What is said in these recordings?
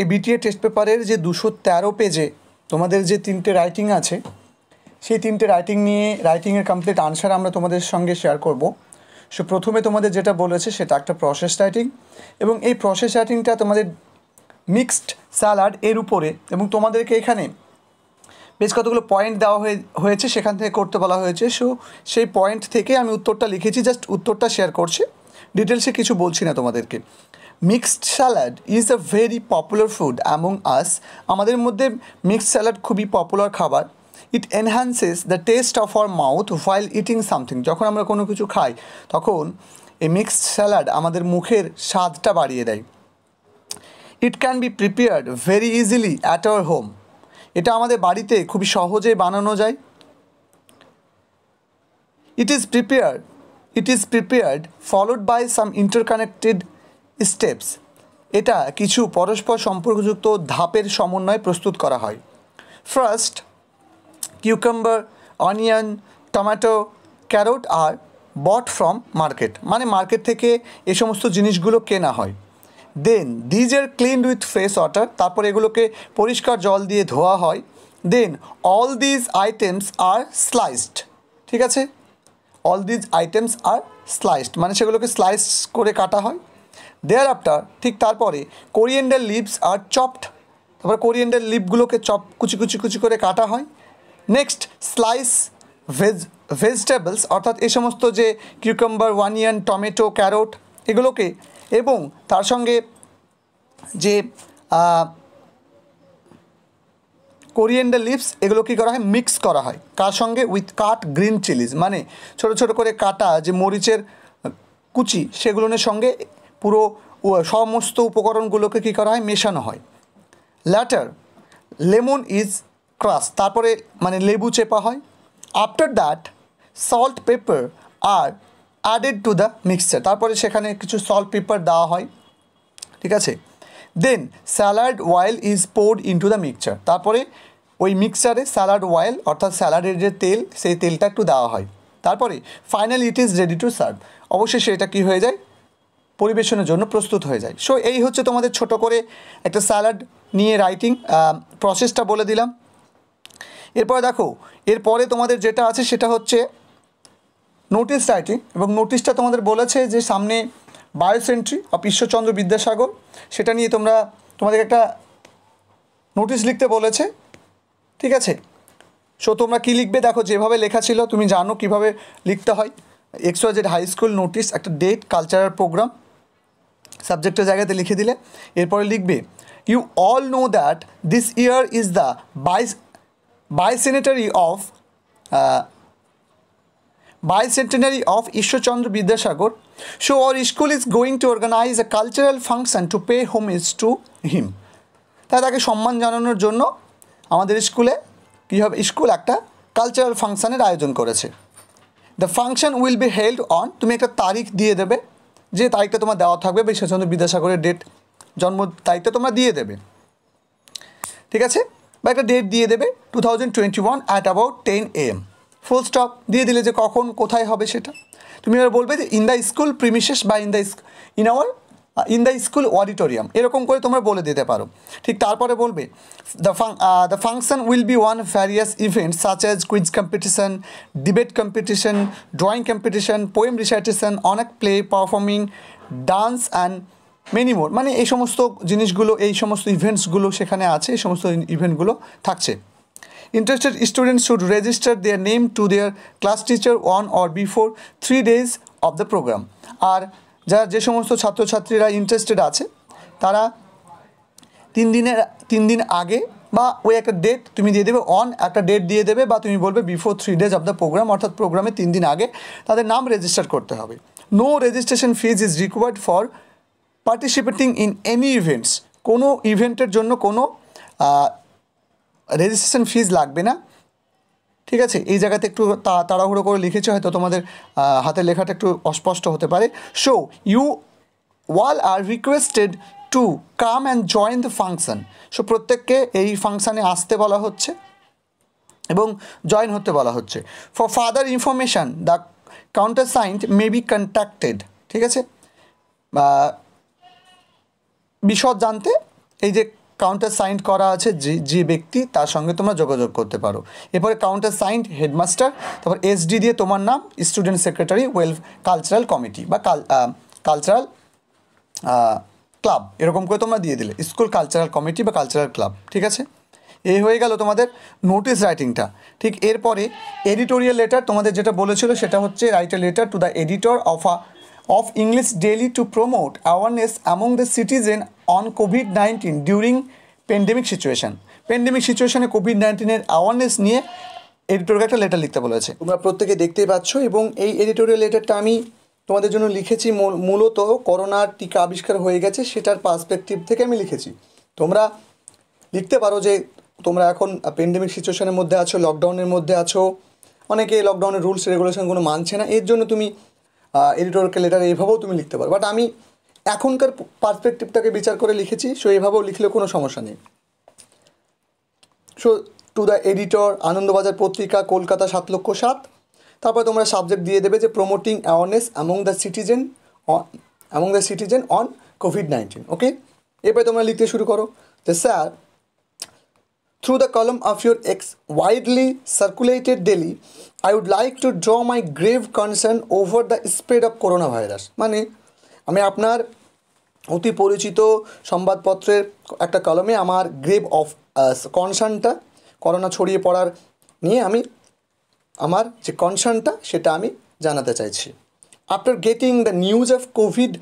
এ BTA test পেপারের যে দুশো তেরো পেজে তোমাদের যে তিনটে রাইটিং আছে সেই তিনটে রাইটিং নিয়ে রাইটিংয়ের কমপ্লিট আনসার আমরা তোমাদের সঙ্গে শেয়ার করব সো প্রথমে তোমাদের যেটা বলেছে সেটা একটা প্রসেস রাইটিং এবং এই প্রসেস রাইটিংটা তোমাদের মিক্সড স্যালাড এর উপরে এবং তোমাদেরকে এখানে বেশ কতগুলো পয়েন্ট দেওয়া হয়েছে সেখান থেকে করতে বলা হয়েছে সো সেই পয়েন্ট থেকে আমি উত্তরটা লিখেছি জাস্ট উত্তরটা শেয়ার করছি ডিটেলসে কিছু বলছি না তোমাদেরকে mixed salad is a very popular food among us আমাদের মধ্যে মিক্সড স্যালাড খুবই পপুলার খাবার it enhances the taste of our mouth while eating something যখন আমরা কোনো কিছু খাই তখন এই মিক্সড স্যালাড আমাদের মুখের স্বাদটা বাড়িয়ে দেয় it can be prepared very easily at our home এটা আমাদের বাড়িতে খুবই সহজে বানানো যায় it is prepared it is prepared followed by some interconnected steps এটা কিছু পরস্পর সম্পর্কযুক্ত ধাপের সমন্বয়ে প্রস্তুত করা হয় first cucumber onion tomato carrot are bought from market মানে মার্কেট থেকে এ সমস্ত জিনিসগুলো কেনা হয় then these are cleaned with fresh water তারপর এগুলোকে পরিষ্কার জল দিয়ে ধোয়া হয় then all these items are sliced ঠিক আছে all these items are sliced মানে সেগুলোকে স্লাইস করে কাটা হয় দেয়ার আফটার ঠিক তারপরে কোরিয়েন্ডার লিভস আর চপড তারপর কোরিয়েন্ডার লিভগুলোকে চপ কুচি কুচি কুচি করে কাটা হয় নেক্সট স্লাইস ভেজ ভেজিটেবলস অর্থাৎ এ সমস্ত যে কিউকাম্বার ওয়ানিয়ান টমেটো ক্যারোট এগুলোকে এবং তার সঙ্গে যে কোরিয়েন্ডার লিভস এগুলো কী করা হয় মিক্স করা হয় কার সঙ্গে উইথ কাট গ্রিন চিলিস মানে ছোট ছোট করে কাটা যে মরিচের কুচি সেগুলোর সঙ্গে পুরো সমস্ত উপকরণগুলোকে কী করা হয় মেশানো হয় ল্যাটার লেমন ইজ ক্রাস তারপরে মানে লেবু চেপা হয় after that salt pepper are added to the mixture তারপরে সেখানে কিছু সল্ট পেপার দেওয়া হয় ঠিক আছে then salad oil is poured to the mixture তারপরে ওই মিক্সচারে স্যালাড ওয়েল অর্থাৎ স্যালাডের যে তেল সেই তেলটা একটু দেওয়া হয় তারপরে final it is ready to serve অবশ্যই সেটা কি হয়ে যায় পরিবেশনের জন্য প্রস্তুত হয়ে যায় সো এই হচ্ছে তোমাদের ছোট করে একটা স্যালাড নিয়ে রাইটিং প্রসেসটা বলে দিলাম এরপরে দেখো এরপরে তোমাদের যেটা আছে সেটা হচ্ছে নোটিস রাইটিং এবং নোটিশটা তোমাদের বলেছে যে সামনে বায়োসেন্ট্রি অফ ঈশ্বরচন্দ্র বিদ্যাসাগর সেটা নিয়ে তোমরা তোমাদের একটা নোটিশ লিখতে বলেছে ঠিক আছে সো তোমরা কি লিখবে দেখো যেভাবে লেখা ছিল তুমি জানো কিভাবে লিখতে হয় এক্সওয়াজেড হাই স্কুল নোটিশ একটা ডেট কালচারাল প্রোগ্রাম সাবজেক্টের জায়গাতে লিখে দিলে এরপরে লিখবে you all know that this year is the bice bicentenary of of Ishwarchandra Vidyasagar so our school is going to organise a cultural function to pay homage to him তাই তাকে সম্মান জানানোর জন্য আমাদের স্কুলে কী হবে স্কুল একটা কালচারাল ফাংশানের আয়োজন করেছে the function will be held on তুমি একটা তারিখ দিয়ে দেবে যে তারিখটা তোমার দেওয়া থাকবে বিশ্বচন্দ্র বিদ্যাসাগরের ডেট জন্ম তারিখটা তোমরা দিয়ে দেবে ঠিক আছে বা একটা ডেট দিয়ে দেবে two thousand twenty one at about ten am full stop দিয়ে দিলে যে কখন কোথায় হবে সেটা তুমি এবার বলবে যে ইন দ্য স্কুল প্রিমিশেস বা in the in our in the school auditorium এরকম করে তোমরা বলে দিতে পারো ঠিক তারপরে বলবে the fun the function will be on various event such as quiz competition debate competition drawing competition poem recitation অনেক play performing dance and many more মানে এই সমস্ত জিনিসগুলো এই সমস্ত ইভেন্টসগুলো সেখানে আছে এই সমস্ত ইভেন্টগুলো থাকছে interested student should register their name to their class teacher one or before three days of the programme আর যারা যে সমস্ত ছাত্রছাত্রীরা ইন্টারেস্টেড আছে তারা তিন দিনের তিন দিন আগে বা ওই একটা ডেট তুমি দিয়ে দেবে অন একটা ডেট দিয়ে দেবে বা তুমি বলবে before three days of the programme অর্থাৎ প্রোগ্রামে তিন দিন আগে তাদের নাম রেজিস্টার করতে হবে no registration fees is required for participating in any events কোনো ইভেন্টের জন্য কোনো রেজিস্ট্রেশন ফিজ লাগবে না ঠিক আছে এই জায়গাতে একটু তাড়াহুড়ো করে লিখেছে হয়তো তোমাদের হাতের লেখাটা একটু অস্পষ্ট হতে পারে so you all are requested to come and join the function so প্রত্যেককে এই ফাংশানে আসতে বলা হচ্ছে এবং জয়েন হতে বলা হচ্ছে for further information the counter signed may be contacted ঠিক আছে বিশদ জানতে এই যে কাউন্টার সাইন করা আছে যে যে ব্যক্তি তার সঙ্গে তোমরা যোগাযোগ করতে পারো এরপরে কাউন্টার সাইন হেডমাস্টার তারপর এসডি দিয়ে তোমার নাম student secretary well cultural committee বা কালচারাল ক্লাব এরকম করে তোমরা দিয়ে দিলে স্কুল কালচারাল কমিটি বা কালচারাল ক্লাব ঠিক আছে এ হয়ে গেল তোমাদের নোটিস রাইটিংটা ঠিক এরপরে এডিটোরিয়াল লেটার তোমাদের যেটা বলেছিল সেটা হচ্ছে write a letter to the editor of a of English daily to promote awareness among the citizen on COVID nineteen during pandemic situation pandemic সিচুয়েশনে কোভিড নাইন্টিনের অ্যাওয়ারনেস নিয়ে একটা লেটার লিখতে বলেছে তোমরা প্রত্যেকে দেখতেই পাচ্ছ এবং এই এডিটোরিয়াল লেটারটা আমি তোমাদের জন্য লিখেছি মূলত করোনার টিকা আবিষ্কার হয়ে গেছে সেটার পার্সপেক্টিভ থেকে আমি লিখেছি তোমরা লিখতে পারো যে তোমরা এখন প্যান্ডেমিক সিচুয়েশনের মধ্যে আছো লকডাউনের মধ্যে আছো অনেকে লকডাউনের রুলস রেগুলেশনগুলো মানছে না এর জন্য তুমি এডিটোরিয়াল লেটার এইভাবেও তুমি লিখতে পারো বাট আমি এখনকার পার্সপেক্টিভটাকে বিচার করে লিখেছি সো এভাবেও লিখলেও কোনো সমস্যা নেই so to the editor Anandabazar Patrika Kolkata সাত লক্ষ সাত তারপর তোমরা সাবজেক্ট দিয়ে দেবে যে promoting awareness among the citizen among the citizen on COVID nineteen okay এরপরে তোমরা লিখতে শুরু করো যে sir through the column of your ex widely circulated daily I would like to draw my grave concern over the spread of coronavirus মানে আমি আপনার অতি পরিচিত সংবাদপত্রের একটা কলমে আমার গ্রেভ অফ কনসার্নটা করোনা ছড়িয়ে পড়ার নিয়ে আমি আমার যে কনসার্নটা সেটা আমি জানাতে চাইছি after getting the news of COVID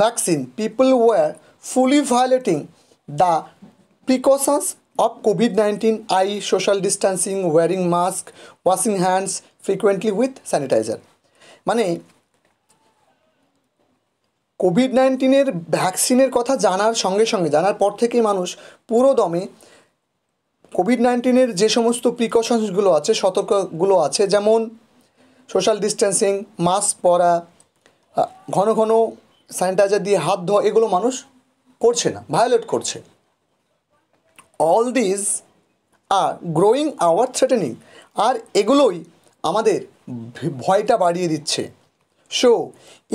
vaccine people were fully violating the precautions of COVID nineteen I social distancing wearing mask washing hands frequently with sanitiser মানে কোভিড নাইন্টিনের ভ্যাকসিনের কথা জানার সঙ্গে সঙ্গে জানার পর থেকেই মানুষ পুরো দমে কোভিড নাইন্টিনের যে সমস্ত প্রিকশনসগুলো আছে সতর্কগুলো আছে যেমন সোশ্যাল ডিস্ট্যান্সিং মাস্ক পরা ঘন ঘন স্যানিটাইজার দিয়ে হাত ধোয়া এগুলো মানুষ করছে না ভায়োলেট করছে all these are growing our threatening আর এগুলোই আমাদের ভয়টা বাড়িয়ে দিচ্ছে সো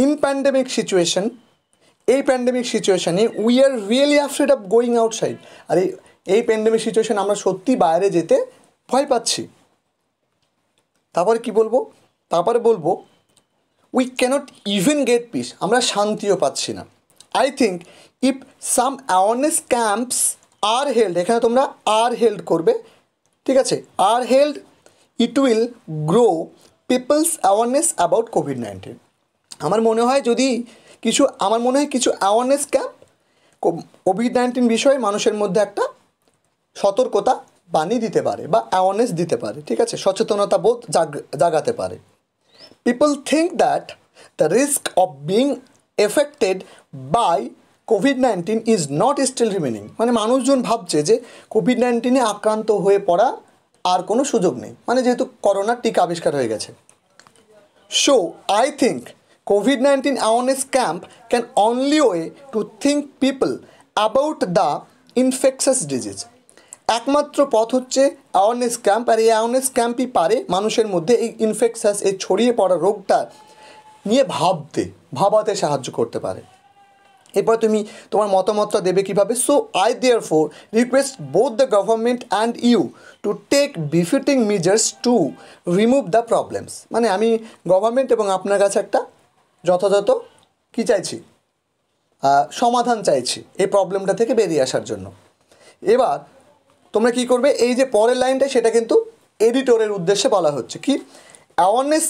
in pandemic situation, এই প্যান্ডেমিক সিচুয়েশানে we are really afraid of going outside আর এই প্যান্ডেমিক সিচুয়েশান আমরা সত্যি বাইরে যেতে ভয় পাচ্ছি তারপর কি বলবো তারপর বলবো we cannot even get peace আমরা শান্তিও পাচ্ছি না I think if some awareness camps are held এখানে তোমরা আর হেল্ড করবে ঠিক আছে are held it will grow people's awareness about COVID nineteen আমার মনে হয় যদি কিছু আমার মনে হয় কিছু অ্যাওয়ারনেস ক্যাম্প কোভিড নাইন্টিন বিষয়ে মানুষের মধ্যে একটা সতর্কতা বানিয়ে দিতে পারে বা অ্যাওয়ারনেস দিতে পারে ঠিক আছে সচেতনতা বোধ জাগ জাগাতে পারে people think that the risk of being affected by COVID nineteen is not still remaining মানে মানুষজন ভাবছে যে কোভিড নাইন্টিনে আক্রান্ত হয়ে পড়া আর কোনো সুযোগ নেই মানে যেহেতু করোনার টিকা আবিষ্কার হয়ে গেছে so I think COVID nineteen awareness camp can only way to think people about the infectious disease একমাত্র পথ হচ্ছে অ্যাওয়ারনেস ক্যাম্প আর এই অ্যাওয়ারনেস ক্যাম্পই পারে মানুষের মধ্যে এই ইনফেকশাস এই ছড়িয়ে পড়া রোগটা নিয়ে ভাবতে ভাবাতে সাহায্য করতে পারে এরপর তুমি তোমার মতামতটা দেবে কীভাবে so I therefore request both the government and you to take befitting measures to remove the problems মানে আমি গভর্নমেন্ট এবং আপনার কাছে একটা যথাযথ কী চাইছি সমাধান চাইছি এই প্রবলেমটা থেকে বেরিয়ে আসার জন্য এবার তোমরা কি করবে এই যে পরের লাইনটা সেটা কিন্তু এডিটরের উদ্দেশ্যে বলা হচ্ছে কি অ্যাওয়ারনেস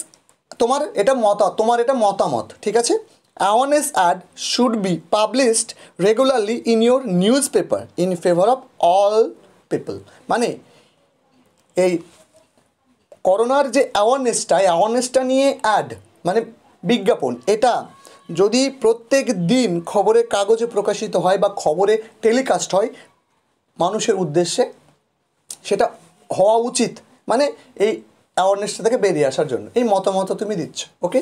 তোমার এটা মতা তোমার এটা মতামত ঠিক আছে ad should be published regularly in your newspaper in favour of all people মানে এই করোনার যে অ্যাওয়ারনেসটা এই অ্যাওয়ারনেসটা নিয়ে অ্যাড মানে বিজ্ঞাপন এটা যদি প্রত্যেক দিন খবরের কাগজে প্রকাশিত হয় বা খবরে টেলিকাস্ট হয় মানুষের উদ্দেশ্যে সেটা হওয়া উচিত মানে এই অ্যাওয়ারনেসটা থেকে বেরিয়ে আসার জন্য এই মতামত তুমি দিচ্ছ ওকে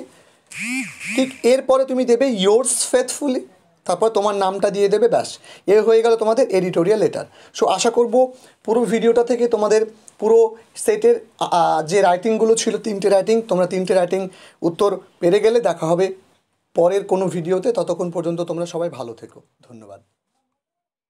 ঠিক এরপরে তুমি দেবে ইয়োর্স ফেথফুলি তারপর তোমার নামটা দিয়ে দেবে ব্যাস এ হয়ে গেল তোমাদের এডিটোরিয়াল লেটার সো আশা করব পুরো ভিডিওটা থেকে তোমাদের পুরো সেটের যে রাইটিংগুলো ছিল তিনটে রাইটিং তোমরা তিনটে রাইটিং উত্তর পেরে গেলে দেখা হবে পরের কোনো ভিডিওতে ততক্ষণ পর্যন্ত তোমরা সবাই ভালো থেকো ধন্যবাদ